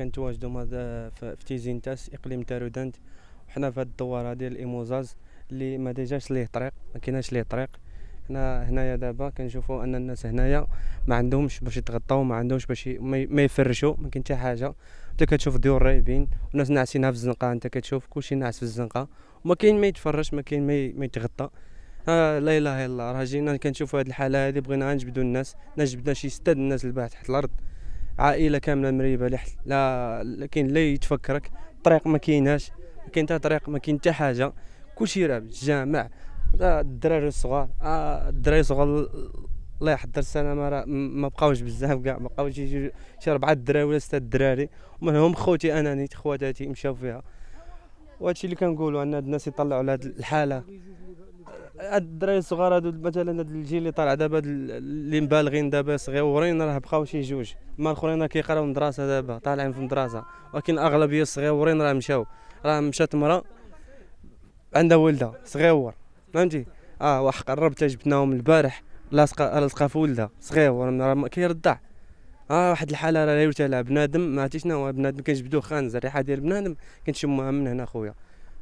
كنتواجدوا مادا في تيزينتاس اقليم تارودانت وحنا في هاد الدوار هادي الايموزاز اللي ما ديجاش ليه طريق ما كايناش ليه طريق حنا هنايا دابا كنشوفوا ان الناس هنايا ما عندهمش باش يتغطاو ما عندهمش باش ما يفرشوا ما كاين حتى حاجه انت كتشوف ديور رايبين والناس ناعسينها في الزنقه انت كتشوف كلشي ناعس في الزنقه وما كاين ما يتفرش ما كاين ما يتغطى آه لا اله الا الله راه جينا كنشوفوا هذه الحاله هذه بغينا نجبدوا الناس نجبدنا شي ستاد الناس اللي تحت الارض عائله كامله مريبه لحل لا لكن لا يتفكرك الطريق ما كايناش ما كاين حتى طريق ما كاين حتى حاجه كلشي راه الجامع الدراري الصغار آه، الدراري الصغار الله يحضر السلامه راه ما بقاوش بزاف كاع ما بقاوش شي ربعه الدراري ولا سته الدراري ومنهم خوتي اناني خواتاتي مشاو فيها وهادشي اللي كنقولوا ان الناس يطلعوا على هاد الحاله هاد الدراري الصغار هادو مثلا هاد الجيل اللي طالع دابا اللي مبالغين دابا صغيورين راه بقاو شي جوج ما الاخرين كيقراو مدرسه دابا طالعين في مدرسه ولكن اغلبيه الصغيورين راه مشاو راه مشات مرا عندها ولدها صغيور فهمتي اه وحق تا جبناهم البارح لاصقه لاصقه في ولدها صغيور كيرضع اه واحد الحاله راه يوتا لها بنادم ما عرفتي شنو بنادم كنجبدوه خانز الريحه ديال بنادم كنشمها من هنا خويا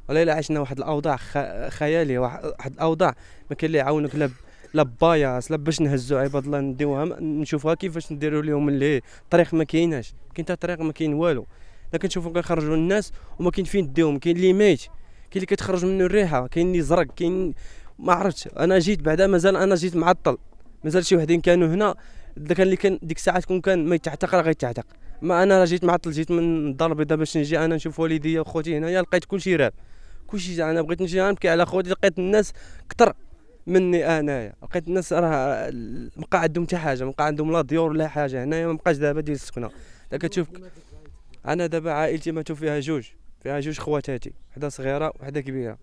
ولا عشنا واحد الاوضاع خياليه واحد الاوضاع ما كاين اللي يعاونك لا لا باياس لا باش نهزو عباد الله نديوها نشوفوها كيفاش نديرو لهم اللي الطريق ما كايناش كاين حتى طريق ما كاين والو لا كنشوفو كنخرجوا الناس وما كاين فين ديهم كاين اللي ميت كاين اللي كتخرج منه الريحه كاين اللي زرق كاين ما عرفتش انا جيت بعدا مازال انا جيت معطل مازال شي وحدين كانوا هنا داك اللي كان ديك الساعه تكون كان ما يتعتق راه غيتعتق ما انا راه جيت معطل جيت من الدار البيضاء باش نجي انا نشوف والديا وخوتي هنايا لقيت كلشي راب كلشي انا بغيت نجي نبكي على خوتي لقيت الناس كثر مني انايا لقيت الناس راه بقى عندهم حتى حاجه بقى عندهم لا ديور لا حاجه هنايا ما بقاش دابا ديال السكنه دا كتشوف انا دابا عائلتي ماتوا فيها جوج فيها جوج خواتاتي وحده صغيره وحده كبيره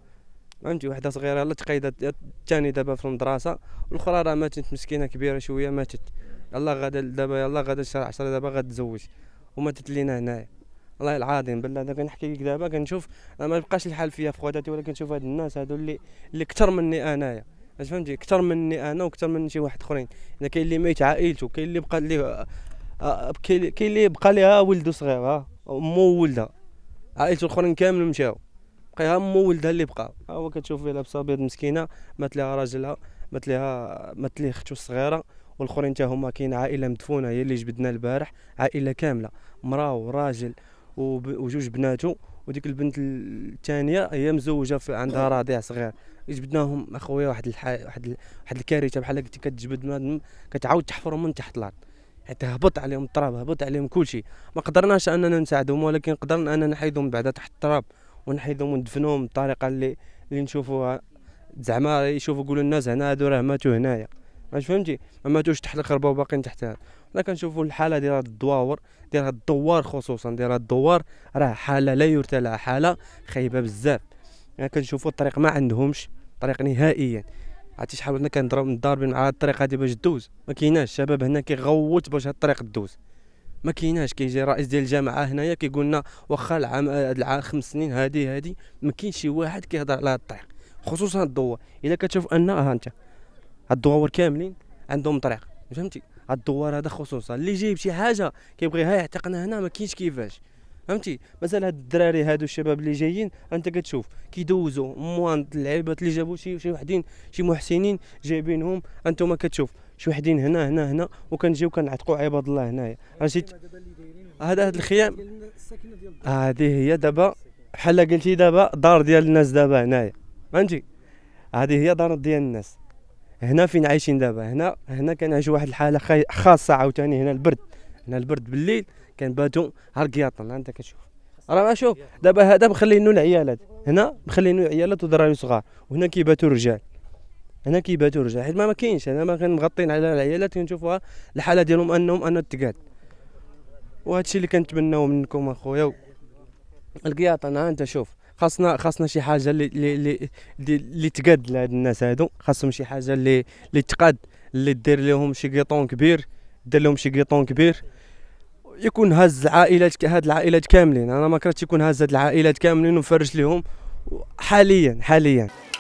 فهمتي وحده صغيره يلاه تقيدت الثاني دابا في المدرسه والاخرى راه ماتت مسكينه كبيره شويه ماتت يلاه غادا دابا يلاه غادا شهر 10 دابا غتزوج وماتت لينا هنايا والله العظيم بالله دابا كنحكي لك دابا كنشوف ما بقاش الحال فيا في خواتاتي ولا كنشوف هاد الناس هادو اللي اللي كثر مني انايا اش فهمتي كثر مني انا وكثر من شي واحد اخرين انا كاين اللي ميت عائلته آه، آه، كاين اللي بقى ليه كاين اللي بقى ليها ولدو صغير ها امو وولدها عائلته الاخرين كامل مشاو ليها امو وولدها اللي بقى ها هو كتشوف فيها لابسه ابيض مسكينه مات ليها راجلها مات ليها مات ليه اختو الصغيره والاخرين حتى هما كاين عائله مدفونه هي اللي جبدنا البارح عائله كامله مرا وراجل وجوج بناته وديك البنت الثانيه هي مزوجه في عندها آه. رضيع صغير جبدناهم اخويا واحد الحي... واحد ال... واحد الكارثه بحال قلتي كتجبد كتعاود تحفرهم من تحت الارض حيت هبط عليهم التراب هبط عليهم كلشي ما قدرناش اننا نساعدهم ولكن قدرنا اننا نحيدهم بعدا تحت التراب ونحيدهم وندفنوهم بالطريقه اللي اللي نشوفوها زعما يشوفوا يقولوا الناس هنا هادو راه ماتوا هنايا ما فهمتي ما ماتوش تحت الخربه وباقيين تحتها حنا كنشوفوا الحاله ديال هاد الدواور ديال هاد الدوار خصوصا ديال هاد الدوار راه حاله لا يرثى لها حاله خايبه بزاف يعني كنشوفوا الطريق ما عندهمش طريق نهائيا عرفتي شحال حنا كنضرب مضاربين مع هاد الطريق هادي باش دوز ما كايناش الشباب هنا كيغوت باش هاد الطريق دوز ما كايناش كيجي رئيس ديال الجامعه هنايا كيقول لنا واخا العام هاد العام خمس سنين هادي هادي ما كاينش شي واحد كيهضر على هاد الطريق خصوصا الدوار الا كتشوف ان ها انت هاد الدواور كاملين عندهم طريق فهمتي هاد الدوار هذا خصوصا اللي جايب شي حاجه كيبغيها يعتقنا هنا ما كاينش كيفاش فهمتي مثلا هاد الدراري هادو الشباب اللي جايين انت كتشوف كيدوزوا موان اللعيبات اللي جابوا شي شي وحدين شي محسنين جايبينهم انتم كتشوف شي وحدين هنا هنا هنا وكنجيو كنعتقوا عباد الله هنايا راه هذا هاد الخيام هذه هي دابا بحال قلتي دابا دار ديال الناس دابا هنايا فهمتي هذه هي دار ديال الناس هنا فين عايشين دابا هنا هنا كنعيشوا واحد الحاله خاصه عاوتاني هنا البرد هنا البرد بالليل كنباتوا هالقياطن انت كتشوف راه شوف دابا هذا مخلينو العيالات هنا مخلينو العيالات ودراري صغار وهنا كيباتوا الرجال هنا كيباتوا الرجال حيت ما ما كاينش هنا ما مغطين على العيالات كنشوفوها الحاله ديالهم انهم انا تقاد الشيء اللي كنتمناو منكم اخويا القياطنه انت شوف خاصنا خاصنا شي حاجه اللي اللي اللي تقاد لهاد الناس هادو خاصهم شي حاجه اللي اللي تقاد اللي دير لهم شي قيطون كبير دير لهم شي قيطون كبير يكون هاز العائلات هاد العائلات كاملين انا ما كرهتش يكون هاز هاد العائلات كاملين وفرج لهم حاليا حاليا